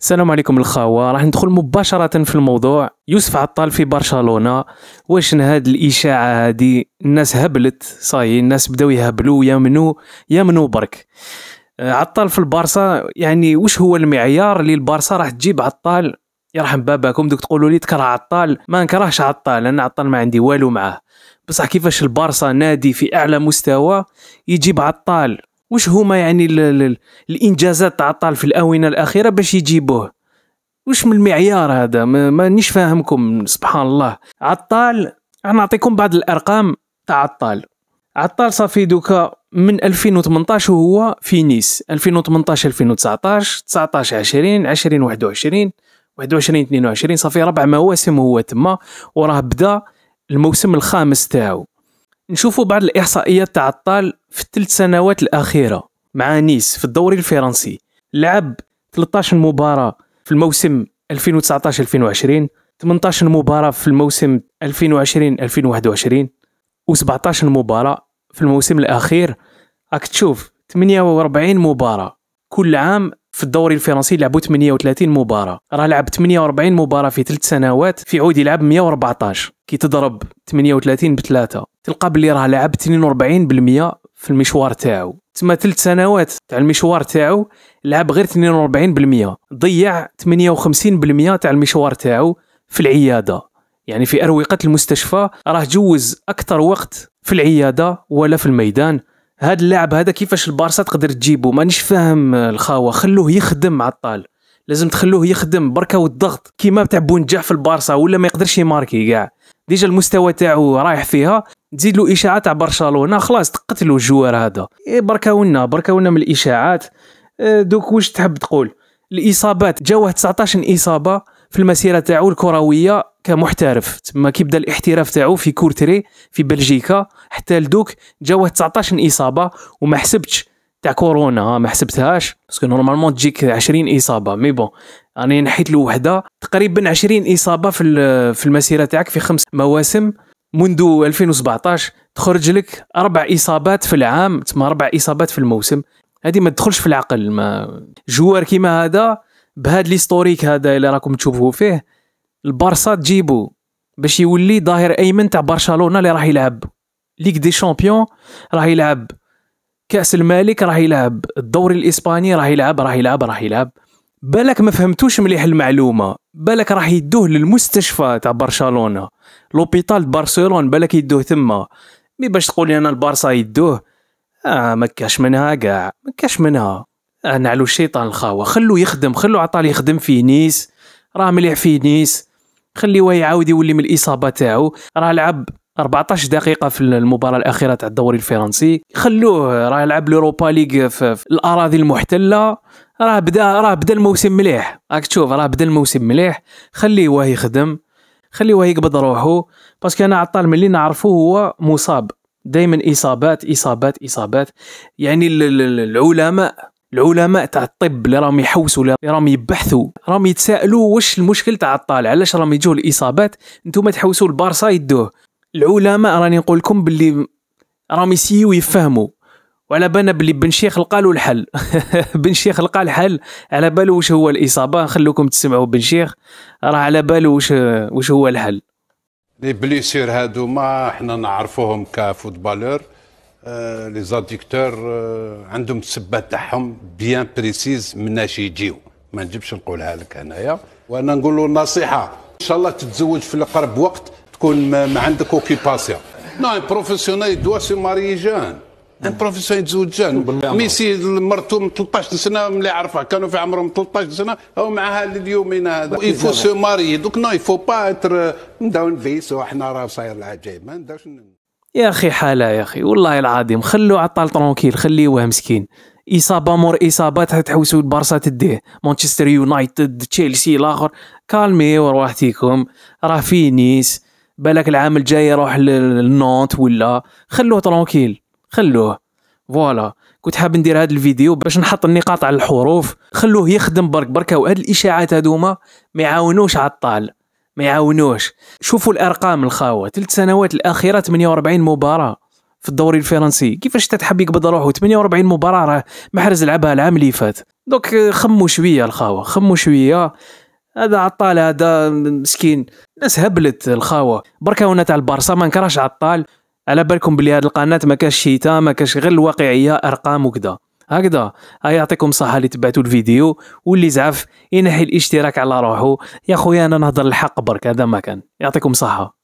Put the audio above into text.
السلام عليكم الخاوه راح ندخل مباشره في الموضوع يوسف عطال في برشلونه واش هاد الاشاعه هادي الناس هبلت صاي الناس بداو يهبلوا يا منو برك آه، عطال في البارسا يعني واش هو المعيار اللي البارسا راح تجيب عطال يرحم باباكم دوك تقولوا لي تكره عطال ما نكرهش عطال انا عطال ما عندي والو معاه بصح كيفاش البارسا نادي في اعلى مستوى يجيب عطال واش هما يعني الـ الـ الـ الانجازات تاع الطالب في الاونه الاخيره باش يجيبوه واش من المعيار هذا مانيش فاهمكم سبحان الله عطال انا نعطيكم بعض الارقام تاع عطال عطال صافي دوكا من 2018 وهو في نيس 2018 2019 19 20 20 21 21 22 صافي ربع مواسم هو تما وراه بدا الموسم الخامس تاعو نشوفوا بعض الإحصائيات تاع الطال في الثلاث سنوات الأخيرة مع نيس في الدوري الفرنسي لعب 13 مباراة في الموسم 2019-2020 18 مباراة في الموسم 2020-2021 و17 مباراة في الموسم الأخير راك تشوف 48 مباراة كل عام في الدوري الفرنسي لعبوا 38 مباراة راه لعب 48 مباراة في ثلاث سنوات في عود يلعب 114 كي تضرب 38 ب 3 تلقى بلي راه لعب 42% في المشوار تاعو تما ثلاث سنوات تاع المشوار تاعو لعب غير 42% ضيع 58% تاع المشوار تاعو في العياده يعني في اروقه المستشفى راه جوز اكثر وقت في العياده ولا في الميدان هاد اللاعب هذا كيفاش البارسا تقدر تجيبو مانيش فاهم الخاوه خلوه يخدم عطال لازم تخلوه يخدم بركه والضغط كيما تاع بونجاح في البارسا ولا ما يقدرش يماركي كاع ديجا المستوى تاعو رايح فيها تزيد له اشاعه تاع برشلونه خلاص تقتلوا الجوار هذا ولنا إيه، بركاونا بركاونا من الاشاعات إيه، دوك واش تحب تقول الاصابات جاوه 19 اصابه في المسيره تاعو الكرويه كمحترف تما كيبدا الاحتراف تاعو في كورتري في بلجيكا حتى لدوك جاوه 19 اصابه وما حسبتش تاع كورونا ما حسبتهاش باسكو نورمالمون تجيك 20 اصابه مي بون يعني نحيت له وحده تقريبا 20 اصابه في في المسيره تاعك في خمس مواسم منذ 2017 تخرج لك اربع اصابات في العام تسمى اربع اصابات في الموسم هذه ما تدخلش في العقل ما جوار كيما هذا بهذا ليستوريك هذا اللي راكم تشوفوه فيه البارسا تجيبو باش يولي ظاهر ايمن تاع برشلونه اللي راح يلعب ليغ دي شامبيون راح يلعب كاس الملك راه يلعب الدوري الاسباني راه يلعب راه يلعب راه يلعب بالك ما فهمتوش مليح المعلومه بالك راه يدوه للمستشفى تاع برشلونه لوبيتال برشلون بالك يدوه تما مي باش تقول لي انا البارسا يدوه آه ما كاش منها كاع ما كاش منها آه نعلو الشيطان الخاوه خلو يخدم خلو عطال يخدم في نيس راه مليح في نيس خليه يعاود يولي من الاصابه تاعو راه لعب 14 دقيقة في المباراة الأخيرة تاع الدوري الفرنسي خلوه راه يلعب لوروبا ليغ في الأراضي المحتلة راه بدا راه بدا الموسم مليح راك تشوف راه بدا الموسم مليح خليه واه يخدم خليه واه يقبض روحو باسكو انا عطال ملي نعرفو هو مصاب دائما اصابات اصابات اصابات يعني العلماء العلماء تاع الطب اللي راهم يحوسوا اللي راهم يبحثوا راهم يتساءلوا واش المشكل تاع الطالع علاش راهم يجوا الاصابات انتم تحوسوا البارسا يدوه العلماء راني نقول لكم باللي راهم يسيو يفهموا وعلى بالنا بلي بن شيخ لقى له الحل بن شيخ لقى الحل على باله واش هو الاصابه خلوكم تسمعوا بن شيخ راه على باله واش واش هو الحل لي بليسير هادو ما حنا نعرفوهم كفوتبالور آه، لي زاديكتور آه، عندهم السبه تاعهم بيان بريسيز مناش يجيو ما نجبش نقولها لك انايا وانا نقول له النصيحه ان شاء الله تتزوج في اقرب وقت تكون ما, عندك اوكيباسيون نو ان بروفيسيونيل دوا سي ماري نعم. جان ان بروفيسيون يتزوج ميسي مرته من 13 سنه ملي عرفها كانوا في عمرهم 13 سنه او معها لليومين هذا يفو سو ماري دوك نو يفو با اتر داون فيس حنا راه صاير العجيب ما نداوش يا اخي حاله يا اخي والله العظيم خلوا عطال ترونكيل خليوه مسكين اصابه مور اصابه تحوسوا البارسا تديه مانشستر يونايتد تشيلسي الاخر كالمي وروحتيكم راه في نيس بالك العام الجاي يروح للنونت ولا خلوه ترونكيل خلوه فوالا كنت حاب ندير هذا الفيديو باش نحط النقاط على الحروف خلوه يخدم برك بركه وهاد الاشاعات هادوما ما يعاونوش عطال ما يعاونوش شوفوا الارقام الخاوه ثلاث سنوات الاخيره 48 مباراه في الدوري الفرنسي كيفاش تتحب يقبض روحه 48 مباراه راه محرز لعبها العام اللي فات دوك خموا شويه الخاوه خموا شويه هذا عطال هذا مسكين ناس هبلت الخاوه بركا هنا تاع البارسا ما نكرهش عطال على بالكم بلي هاد القناه ما كاش شيتا ما كاش غير الواقعيه ارقام وكذا هكذا ها يعطيكم صحة اللي تبعتوا الفيديو واللي زعف ينحي الاشتراك على روحه يا خويا انا نهضر الحق برك هذا ما كان يعطيكم صحة